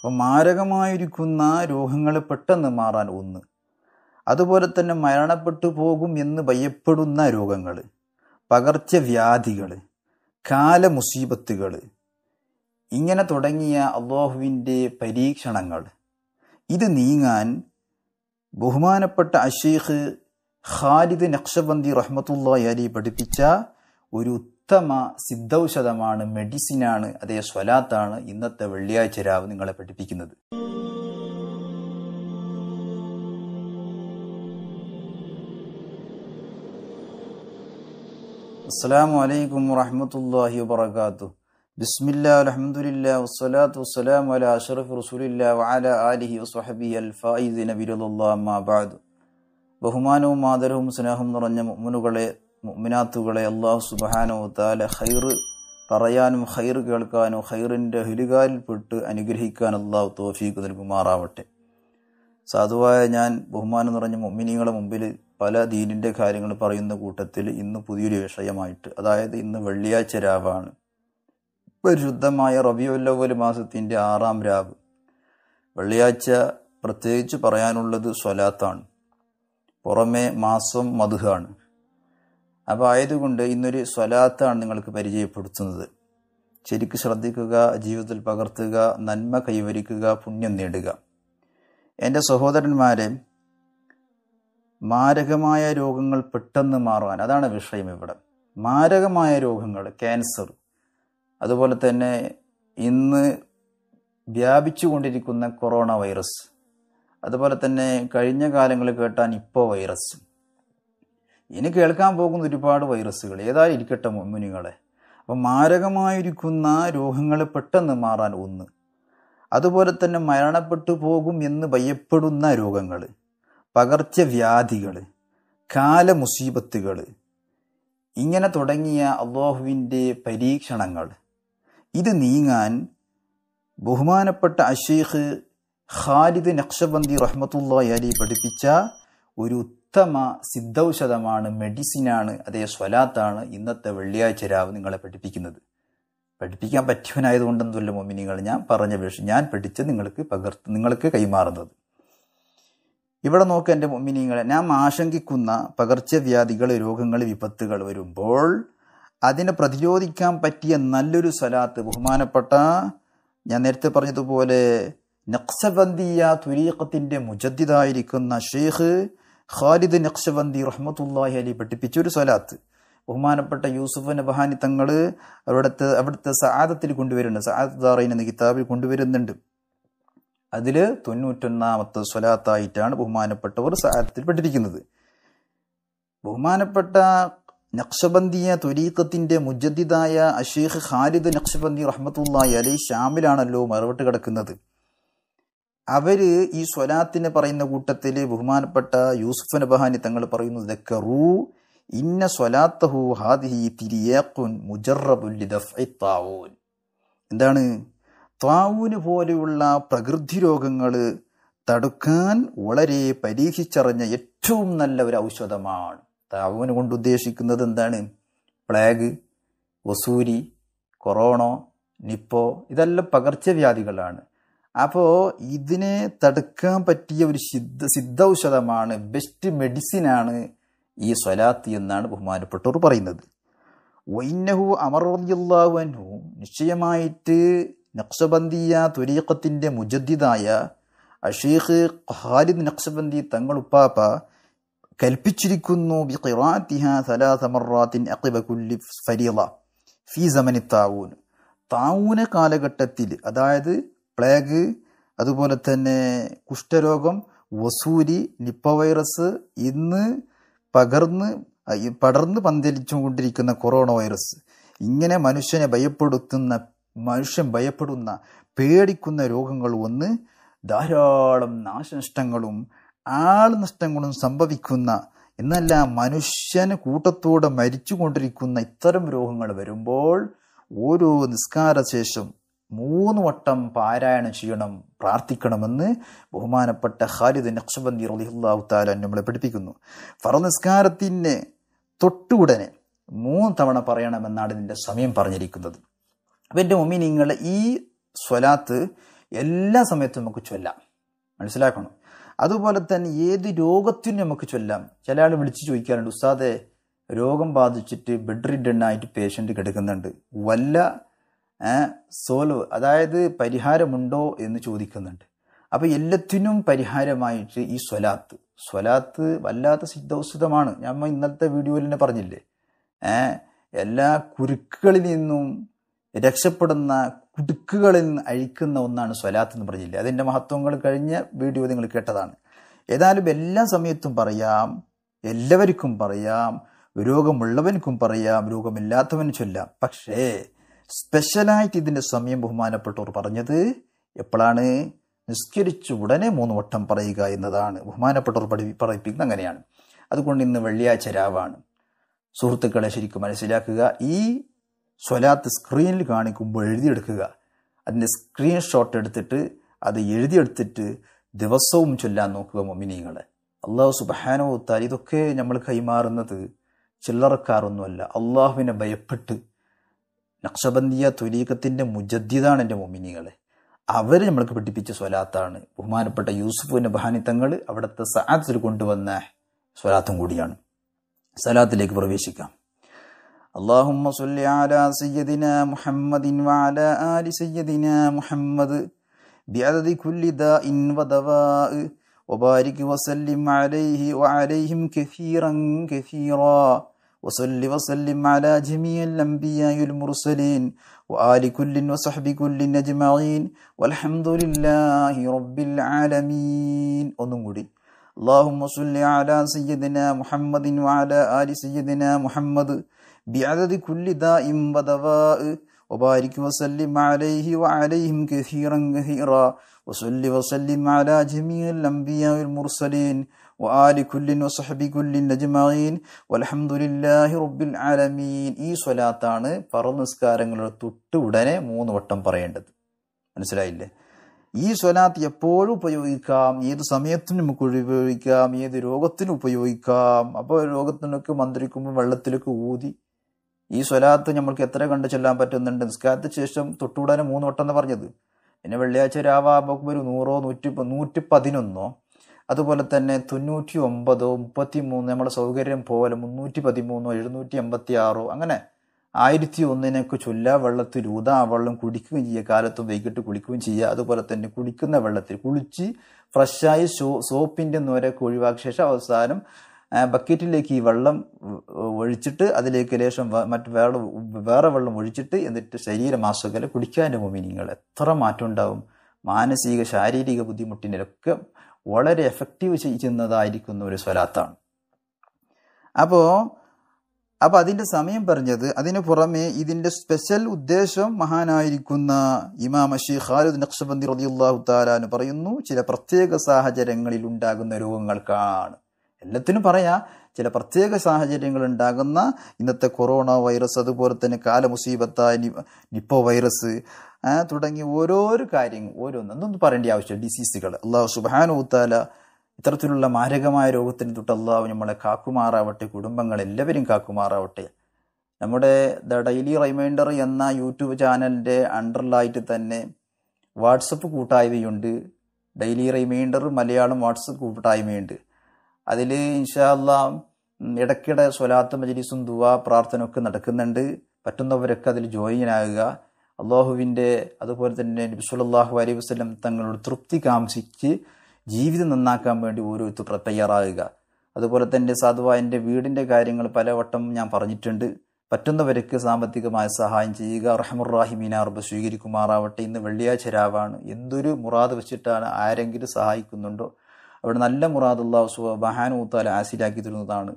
അപ്പം മാരകമായിരിക്കുന്ന രോഗങ്ങൾ പെട്ടെന്ന് മാറാൻ ഒന്ന് അതുപോലെ തന്നെ മരണപ്പെട്ടു പോകും എന്ന് ഭയപ്പെടുന്ന രോഗങ്ങൾ പകർച്ചവ്യാധികൾ കാലമുസീബത്തുകൾ ഇങ്ങനെ തുടങ്ങിയ അള്ളാഹുവിൻ്റെ പരീക്ഷണങ്ങൾ ഇത് നീങ്ങാൻ ബഹുമാനപ്പെട്ട അഷീഖ് ഖാലിദ് നക്ഷബന്ദി റഹ്മത്തുള്ള അലി പഠിപ്പിച്ച ഒരു ഉത്തമ സിദ്ധൌഷധമാണ് മെഡിസിനാണ് അതേ സ്വലാത്താണ് ഇന്നത്തെ വെള്ളിയാഴ്ച രാവ് നിങ്ങളെ പഠിപ്പിക്കുന്നത് അസ്സാം വലൈക്കും വറഹമത്തല്ലാഹി വാത്തു ബിസ്മില്ലാ അലഹമുല്ല വസ്സലാത്തു ബഹുമാനവും ആദരവും സ്നേഹം നിറഞ്ഞ മുമ്മനുകളെ മുമിനാത്തുകളെ അള്ളാഹു സുബാനോ താല ഹൈർ പറയാനും ഹൈർ കേൾക്കാനും ഹൈറിൻ്റെ ഹുരുകാലിൽപ്പെട്ട് അനുഗ്രഹിക്കാൻ അള്ളാഹു തോഫീക്ക് നൽകുമാറാവട്ടെ സാധുവായ ഞാൻ ബഹുമാനം നിറഞ്ഞ മുമ്മിനികളെ മുമ്പിൽ പല ദീനിൻ്റെ കാര്യങ്ങൾ പറയുന്ന കൂട്ടത്തിൽ ഇന്ന് പുതിയൊരു വിഷയമായിട്ട് അതായത് ഇന്ന് വെള്ളിയാഴ്ച രാവാണ് പരിശുദ്ധമായ റബിയുല്ലവൽ മാസത്തിൻ്റെ ആറാം രാവ് വെള്ളിയാഴ്ച പ്രത്യേകിച്ച് പറയാനുള്ളത് സ്വലാത്താണ് പുറമേ മാസം മധുഹാണ് അപ്പോൾ ആയതുകൊണ്ട് ഇന്നൊരു സ്വലാത്താണ് നിങ്ങൾക്ക് പരിചയപ്പെടുത്തുന്നത് ശരിക്ക് ശ്രദ്ധിക്കുക ജീവിതത്തിൽ പകർത്തുക നന്മ കൈവരിക്കുക പുണ്യം നേടുക എൻ്റെ സഹോദരന്മാരെ മാരകമായ രോഗങ്ങൾ പെട്ടെന്ന് മാറുവാൻ അതാണ് വിഷയം ഇവിടെ മാരകമായ രോഗങ്ങൾ ക്യാൻസർ അതുപോലെ തന്നെ ഇന്ന് വ്യാപിച്ചു കൊണ്ടിരിക്കുന്ന കൊറോണ വൈറസ് അതുപോലെ തന്നെ കഴിഞ്ഞ കാലങ്ങളിൽ കേട്ടാൻ ഇപ്പോൾ വൈറസ് ഇനി കേൾക്കാൻ പോകുന്ന ഒരുപാട് വൈറസുകൾ ഏതായാലും ഇരിക്കട്ടെ മുന്നികളെ അപ്പം മാരകമായിരിക്കുന്ന രോഗങ്ങൾ പെട്ടെന്ന് മാറാൻ ഒന്ന് അതുപോലെ തന്നെ മരണപ്പെട്ടു പോകും എന്ന് ഭയപ്പെടുന്ന രോഗങ്ങൾ പകർച്ചവ്യാധികൾ കാലമുസീബത്തുകൾ ഇങ്ങനെ തുടങ്ങിയ അള്ളാഹുവിൻ്റെ പരീക്ഷണങ്ങൾ ഇത് നീങ്ങാൻ ബഹുമാനപ്പെട്ട അഷീഖ് ഖാലിദ് നക്ഷബന്ദി റഹ്മത്തുള്ള അലി പഠിപ്പിച്ച ഒരു ഉത്തമ സിദ്ധൌഷധമാണ് മെഡിസിനാണ് അതേ സ്വലാത്താണ് ഇന്നത്തെ വെള്ളിയാഴ്ച രാവ് നിങ്ങളെ പഠിപ്പിക്കുന്നത് പഠിപ്പിക്കാൻ പറ്റിയവനായതുകൊണ്ടെന്നല്ല നിങ്ങൾ ഞാൻ പറഞ്ഞ വിഷയം ഞാൻ പഠിച്ച് നിങ്ങൾക്ക് പകർത്ത് നിങ്ങൾക്ക് കൈമാറുന്നത് ഇവിടെ നോക്ക് എൻ്റെ മൊമിനിങ്ങളെ ഞാൻ ആശങ്കിക്കുന്ന പകർച്ചവ്യാധികൾ രോഗങ്ങൾ വിപത്തുകൾ വരുമ്പോൾ അതിനെ പ്രതിരോധിക്കാൻ പറ്റിയ നല്ലൊരു സ്വലാത്ത് ബഹുമാനപ്പെട്ട ഞാൻ നേരത്തെ പറഞ്ഞതുപോലെ നക്സബന്ധിയ തുരീഖത്തിൻ്റെ മുജദ്ദിദായിരിക്കുന്ന ഷെയ്ഖ് ഖാലിദ് നക്ഷവന്തി റഹ്മത്തുല്ലാഹി അലി പഠിപ്പിച്ച ഒരു സ്വലാത്ത് ബഹുമാനപ്പെട്ട യൂസുഫ് നബഹാനി തങ്ങൾ അവിടുത്തെ അവിടുത്തെ സആദത്തിൽ കൊണ്ടുവരുന്നുണ്ട് സാദത്ത് ദാറൈൻ എന്ന കിതാബിൽ കൊണ്ടുവരുന്നുണ്ട് അതിൽ തൊണ്ണൂറ്റൊന്നാമത്തെ സ്വലാത്തായിട്ടാണ് ബഹുമാനപ്പെട്ടവർ സാദത്തിൽ പെട്ടിരിക്കുന്നത് ബഹുമാനപ്പെട്ട നക്ഷബന്ദിയ ത്വരീക്കത്തിൻ്റെ മുജദ്ദിദായ അഷീഖ് ഖാലിദ് നക്ഷബന്ദി റഹ്മത്തുല്ലായി അലി ഷാമിലാണല്ലോ മറുപട്ട് കിടക്കുന്നത് അവർ ഈ സ്വലാത്തിനെ പറയുന്ന കൂട്ടത്തിൽ ബഹുമാനപ്പെട്ട യൂസുഫ് നബഹാനി തങ്ങൾ പറയുന്നു ദക്കറു ഇന്ന സ്വലാത്തഹു ഹാദിഹി തിരിയേക്കുൻ മുജറബുല്ലിദഫ്താവൂൻ എന്താണ് താവൂന് പോലെയുള്ള പ്രകൃതി രോഗങ്ങൾ തടുക്കാൻ വളരെ പരീക്ഷിച്ചറിഞ്ഞ ഏറ്റവും നല്ല ഒരു ഔഷധമാണ് താവൂന് കൊണ്ട് ഉദ്ദേശിക്കുന്നത് എന്താണ് പ്ലേഗ് വസൂരി കൊറോണ നിപ്പോ ഇതെല്ലാം പകർച്ചവ്യാധികളാണ് അപ്പോൾ ഇതിനെ തടുക്കാൻ പറ്റിയ ഒരു സിദ്ധ സിദ്ധ ഔഷധമാണ് ബെസ്റ്റ് മെഡിസിനാണ് ഈ സ്വലാത്ത് എന്നാണ് ബഹുമാനപ്പെട്ടവർ പറയുന്നത് വൈനഹു അമർറിയുള്ളാഹുവൻഹു നിശ്ചയമായിട്ട് നക്സബന്ദിയ തുരീഖത്തിൻ്റെ മുജദ്ദിദായ അഷീഖ് ഖാലിദ് നക്സബന്ദി തങ്ങൾ ഉപ്പാപ്പ കൽപ്പിച്ചിരിക്കുന്നു ബി ഖിറാത്തിഹ സലാസ മറാത്തിൻ ഫരീള ഫീ സമനി താവൂൻ താവൂന കാലഘട്ടത്തിൽ അതായത് പ്ലേഗ് അതുപോലെ തന്നെ കുഷ്ഠരോഗം വസൂരി നിപ്പ വൈറസ് ഇന്ന് പകർന്ന് പടർന്ന് പന്തലിച്ചുകൊണ്ടിരിക്കുന്ന കൊറോണ വൈറസ് ഇങ്ങനെ മനുഷ്യനെ ഭയപ്പെടുത്തുന്ന മനുഷ്യൻ ഭയപ്പെടുന്ന പേടിക്കുന്ന രോഗങ്ങൾ ഒന്ന് ധാരാളം നാശനഷ്ടങ്ങളും ആൾ നഷ്ടങ്ങളും സംഭവിക്കുന്ന എന്നല്ല മനുഷ്യന് കൂട്ടത്തോടെ മരിച്ചുകൊണ്ടിരിക്കുന്ന ഇത്തരം രോഗങ്ങൾ വരുമ്പോൾ ഓരോ നിസ്കാരശേഷം മൂന്ന് വട്ടം പാരായണം ചെയ്യണം പ്രാർത്ഥിക്കണമെന്ന് ബഹുമാനപ്പെട്ട ഖാലിദ് നക്ഷബന്ദി റലിഹുല്ലാഹു താലാൻ നമ്മളെ പഠിപ്പിക്കുന്നു ഫറ നിസ്കാരത്തിന് തൊട്ടുടനെ മൂന്ന് തവണ പറയണമെന്നാണ് ഇതിൻ്റെ സമയം പറഞ്ഞിരിക്കുന്നത് അപ്പം എൻ്റെ നിങ്ങൾ ഈ സ്വലാത്ത് എല്ലാ സമയത്തും നമുക്ക് ചൊല്ലാം മനസ്സിലാക്കണം അതുപോലെ തന്നെ ഏത് രോഗത്തിനും നമുക്ക് ചൊല്ലാം ചില ആൾ വിളിച്ച് ചോദിക്കാറുണ്ട് ഉസ്താദെ രോഗം ബാധിച്ചിട്ട് ബെഡ് റിഡൺ ആയിട്ട് പേഷ്യൻ്റ് കിടക്കുന്നുണ്ട് വല്ല സോൽവ് അതായത് പരിഹാരമുണ്ടോ എന്ന് ചോദിക്കുന്നുണ്ട് അപ്പോൾ എല്ലാത്തിനും പരിഹാരമായിട്ട് ഈ സ്വലാത്ത് സ്വലാത്ത് വല്ലാത്ത സിദ്ധൗസിതമാണ് ഞാൻ ഇന്നത്തെ വീഡിയോയിൽ തന്നെ പറഞ്ഞില്ലേ എല്ലാ കുരുക്കുകളിൽ നിന്നും രക്ഷപ്പെടുന്ന കുടുക്കുകളിൽ നിന്ന് അഴിക്കുന്ന ഒന്നാണ് സ്വലാത്ത് എന്ന് പറഞ്ഞില്ലേ അതിൻ്റെ മഹത്വങ്ങൾ കഴിഞ്ഞ വീഡിയോ നിങ്ങൾ കേട്ടതാണ് ഏതായാലും എല്ലാ സമയത്തും പറയാം എല്ലാവർക്കും പറയാം രോഗമുള്ളവനക്കും പറയാം രോഗമില്ലാത്തവനും ചൊല്ലാം പക്ഷേ സ്പെഷ്യലായിട്ട് ഇതിൻ്റെ സമയം ബഹുമാനപ്പെട്ടവർ പറഞ്ഞത് എപ്പോഴാണ് നിസ്കരിച്ചു ഉടനെ മൂന്ന് വട്ടം പറയുക എന്നതാണ് ബഹുമാനപ്പെട്ടവർ പഠി പറയിപ്പിക്കുന്നത് അങ്ങനെയാണ് അതുകൊണ്ട് ഇന്ന് വെള്ളിയാഴ്ച രാവാണ് സുഹൃത്തുക്കളെ ശരിക്കും മനസ്സിലാക്കുക ഈ സ്വലാത്ത് സ്ക്രീനിൽ കാണിക്കുമ്പോൾ എഴുതിയെടുക്കുക അതിൻ്റെ സ്ക്രീൻഷോട്ട് എടുത്തിട്ട് അത് എഴുതിയെടുത്തിട്ട് ദിവസവും ചൊല്ലാൻ നോക്കുക മൊമിനിങ്ങൾ അള്ളാഹു സുബഹാനോ താൽ ഇതൊക്കെ നമ്മൾ കൈമാറുന്നത് ചില്ലറക്കാറൊന്നുമല്ല അള്ളാഹുവിനെ ഭയപ്പെട്ട് നക്ഷബന്ദിയ തുലീഖത്തിൻ്റെ മുജദ്ദിദാണ് എൻ്റെ മൊമിനികൾ അവർ നമ്മൾക്ക് പഠിപ്പിച്ച സ്വലാത്താണ് ബഹുമാനപ്പെട്ട യൂസുഫ് നബഹാനി തങ്ങൾ അവിടുത്തെ സഹാത്തിൽ കൊണ്ടുവന്ന സ്വലാത്തും കൂടിയാണ് സലാത്തിലേക്ക് പ്രവേശിക്കാം اللهم മുഹമ്മദിൻ على سيدنا محمد وعلى آل سيدنا محمد بعدد كل داء ودواء وبارك وسلم عليه وعليهم كثيرا كثيرا وصل وسلم على جميع الأنبياء المرسلين وآل كل وصحب كل أجمعين والحمد لله رب العالمين ونقول اللهم صل على سيدنا محمد وعلى آل سيدنا محمد بعدد كل داء ودواء وبارك وسلم عليه وعليهم كثيرا كثيرا وصلي وسلم على جميع الأنبياء والمرسلين وآل كل وصحب كل أجمعين والحمد لله رب العالمين ഈ സ്വലാത്താണ് ഫറു നിസ്കാരങ്ങളുടെ തൊട്ട് ഉടനെ മൂന്ന് വട്ടം പറയേണ്ടത് മനസ്സിലായില്ല ഈ സ്വലാത്ത് എപ്പോഴും ഉപയോഗിക്കാം ഏത് സമയത്തും നമുക്ക് ഉപയോഗിക്കാം ഏത് രോഗത്തിനും ഉപയോഗിക്കാം അപ്പോൾ രോഗത്തിനൊക്കെ മന്ത്രിക്കുമ്പോൾ വെള്ളത്തിലേക്ക് ഊതി ഈ സ്വലാത്ത് നമ്മൾക്ക് എത്ര കണ്ട് ചെല്ലാൻ പറ്റുന്നുണ്ട് നിസ്കാരത്തിന് ശേഷം തൊട്ടുകൂടാനും മൂന്ന് വട്ടം എന്ന് പറഞ്ഞത് പിന്നെ വെള്ളിയാഴ്ച രാവാബക്ക് ഒരു നൂറോ നൂറ്റി നൂറ്റി പതിനൊന്നോ അതുപോലെ തന്നെ തൊണ്ണൂറ്റി ഒമ്പതോ മുപ്പത്തി മൂന്ന് നമ്മുടെ സൗകര്യം പോലെ മുന്നൂറ്റി പതിമൂന്നോ എഴുന്നൂറ്റി എൺപത്തി ആറോ അങ്ങനെ ആയിരത്തി ഒന്നിനൊക്കെ ചൊല്ലാ വെള്ളത്തിൽ ഊതാ വെള്ളം കുടിക്കുകയും ചെയ്യുക കാലത്തും വൈകിട്ട് കുളിക്കുകയും ചെയ്യുക അതുപോലെ തന്നെ കുളിക്കുന്ന വെള്ളത്തിൽ കുളിച്ച് ഫ്രഷായി സോ സോപ്പിൻ്റെ നൂരൊക്കെ ഒഴിവാക്കിയ ശേഷം അവസാനം ബക്കറ്റിലേക്ക് ഈ വെള്ളം ഒഴിച്ചിട്ട് അതിലേക്ക് ലേശം മറ്റ് വേറെ വേറെ വെള്ളം ഒഴിച്ചിട്ട് എന്നിട്ട് ശരീരമാസകല കുടിക്കാൻ്റെ മൊമിനിങ്ങൾ എത്ര മാറ്റം ഉണ്ടാവും മാനസിക ശാരീരിക ബുദ്ധിമുട്ടിനൊക്കെ വളരെ എഫക്റ്റീവ് ചെയ്യുന്നതായിരിക്കുന്ന ഒരു സ്വലാത്താണ് അപ്പോൾ അപ്പോൾ അതിൻ്റെ സമയം പറഞ്ഞത് അതിന് പുറമെ ഇതിൻ്റെ സ്പെഷ്യൽ ഉദ്ദേശം മഹാനായിരിക്കുന്ന ഇമാം അഷി ഖാലിദ് നക്ഷബന്ദി റതിയുള്ള താലാന്ന് പറയുന്നു ചില പ്രത്യേക സാഹചര്യങ്ങളിൽ ഉണ്ടാകുന്ന രോഗങ്ങൾക്കാണ് എല്ലാത്തിനും പറയാ ചില പ്രത്യേക സാഹചര്യങ്ങൾ ഉണ്ടാകുന്ന ഇന്നത്തെ കൊറോണ വൈറസ് അതുപോലെ തന്നെ കാലമുസീബത്ത നിപ്പോ വൈറസ് തുടങ്ങി ഓരോരോ കാര്യങ്ങൾ ഒന്നും പറയേണ്ട ആവശ്യം ഡിസീസുകൾ അള്ളാഹു സുബാനൂത്താല ഇത്തരത്തിലുള്ള മാരകമായ രോഗത്തിന് തൊട്ട് അള്ളാഹു നമ്മളെ കാക്കുമാറാവട്ടെ കുടുംബങ്ങൾ എല്ലാവരും കാക്കുമാറാവട്ടെ നമ്മുടെ ദ ഡെയിലി റിമൈൻഡർ എന്ന യൂട്യൂബ് ചാനലിൻ്റെ അണ്ടറിലായിട്ട് തന്നെ വാട്സപ്പ് കൂട്ടായ്മയുണ്ട് ഡെയിലി റിമൈൻഡർ മലയാളം വാട്സപ്പ് കൂട്ടായ്മയുണ്ട് അതിൽ ഇൻഷാല്ല ഇടയ്ക്കിടെ സ്വലാത്ത് മജലിസും ദുവ പ്രാർത്ഥനയൊക്കെ നടക്കുന്നുണ്ട് പറ്റുന്നവരൊക്കെ അതിൽ ജോയിൻ ആകുക അള്ളാഹുവിൻ്റെ അതുപോലെ തന്നെ നബിസുലല്ലാഹു അലൈഹി വസ്ലം തങ്ങളുടെ തൃപ്തി കാംസിച്ച് ജീവിതം നന്നാക്കാൻ വേണ്ടി ഓരോരുത്തർ തയ്യാറാകുക അതുപോലെ തന്നെ സാധുവ എൻ്റെ വീടിൻ്റെ കാര്യങ്ങൾ പലവട്ടം ഞാൻ പറഞ്ഞിട്ടുണ്ട് പറ്റുന്നവർക്ക് സാമ്പത്തികമായ സഹായം ചെയ്യുക റഹമുറാഹിമീന അറബ് സ്വീകരിക്കുമാറാവട്ടെ ഇന്ന് വെള്ളിയാഴ്ച രാവാണ് എന്തൊരു മുറാദ് വെച്ചിട്ടാണ് ആരെങ്കിലും സഹായിക്കുന്നുണ്ടോ അവിടെ നല്ല മുറാദ് അള്ളാഹു സുബാനൂത്താല ആസിലാക്കി തരുന്നതാണ്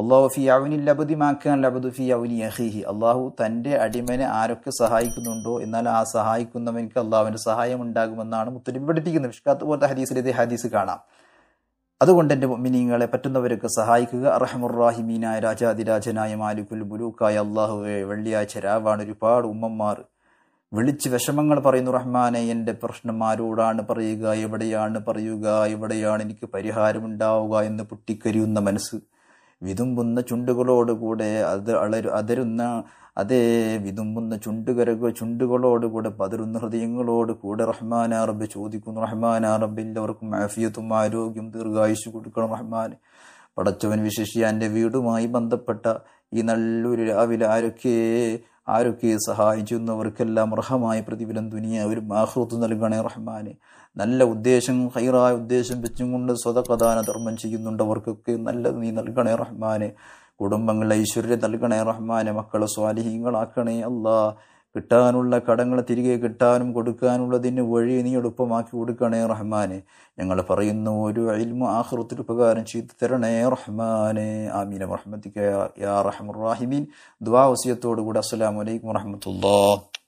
അള്ളാഹു ഫി അവനി ലബദി മാക്കാൻ ലബദു ഫി അവനി അഹിഹി അള്ളാഹു തൻ്റെ അടിമനെ ആരൊക്കെ സഹായിക്കുന്നുണ്ടോ എന്നാൽ ആ സഹായിക്കുന്നവനിക്ക് അള്ളാഹുവിൻ്റെ സഹായം ഉണ്ടാകുമെന്നാണ് മുത്തലിം പഠിപ്പിക്കുന്നത് വിഷ്കാത്ത് പോലത്തെ ഹദീസിലെ ഹദീസ് കാണാം അതുകൊണ്ട് എൻ്റെ മിനിങ്ങളെ പറ്റുന്നവരൊക്കെ സഹായിക്കുക അറഹമുറാഹിമീനായ രാജാതിരാജനായ മാലിക്കുൽ ബുലൂക്കായ അള്ളാഹു വെള്ളിയാഴ്ച രാവാണ് ഒരുപാട് ഉമ്മന്മാർ വിളിച്ച് വിഷമങ്ങൾ പറയുന്നു റഹ്മാനെ എൻ്റെ പ്രശ്നം ആരോടാണ് പറയുക എവിടെയാണ് പറയുക എവിടെയാണ് എനിക്ക് പരിഹാരമുണ്ടാവുക എന്ന് പൊട്ടിക്കരിയുന്ന മനസ്സ് വിതുമ്പുന്ന ചുണ്ടുകളോടുകൂടെ അത് അളരു അതരുന്ന അതേ വിതുമ്പുന്ന ചുണ്ടുകരക ചുണ്ടുകളോടുകൂടെ പതിരുന്ന ഹൃദയങ്ങളോട് കൂടെ റഹ്മാൻ അറബ് ചോദിക്കുന്നു റഹ്മാൻ അറബ് എല്ലാവർക്കും മാഫിയത്തും ആരോഗ്യം ദീർഘായുസ് കൊടുക്കണം റഹ്മാൻ പടച്ചവൻ വിശേഷിയാൻ്റെ വീടുമായി ബന്ധപ്പെട്ട ഈ നല്ലൊരു രാവിലെ ആരൊക്കെ ആരൊക്കെ സഹായിക്കുന്നവർക്കെല്ലാം അർഹമായ പ്രതിഫലം ദുനിയാവരും ആഹ്റത്ത് നൽകണേ റഹ്മാന് നല്ല ഉദ്ദേശം ഹൈറായ ഉദ്ദേശം വെച്ചും കൊണ്ട് സ്വതകദാന ധർമ്മം ചെയ്യുന്നുണ്ടവർക്കൊക്കെ നല്ലത് നീ നൽകണേ റഹ്മാന് കുടുംബങ്ങളെ ഐശ്വര്യം നൽകണേ റഹ്മാന് മക്കളെ സ്വാലിഹീങ്ങളാക്കണേ അല്ലാ കിട്ടാനുള്ള കടങ്ങൾ തിരികെ കിട്ടാനും കൊടുക്കാനുള്ളതിന് വഴി നീ എളുപ്പമാക്കി കൊടുക്കണേ റഹ്മാനെ ഞങ്ങൾ പറയുന്ന ഒരു അയിൽമ ആഹൃത്തിൽ ഉപകാരം ചെയ്തു തരണേ റഹ്മാനെ ആമീന റഹ്മത്തിക്ക യാ റഹ്മുറാഹിമീൻ ദ്വാ വസിയത്തോടുകൂടി അസ്സലാമലൈക്കും വറഹമത്തുള്ള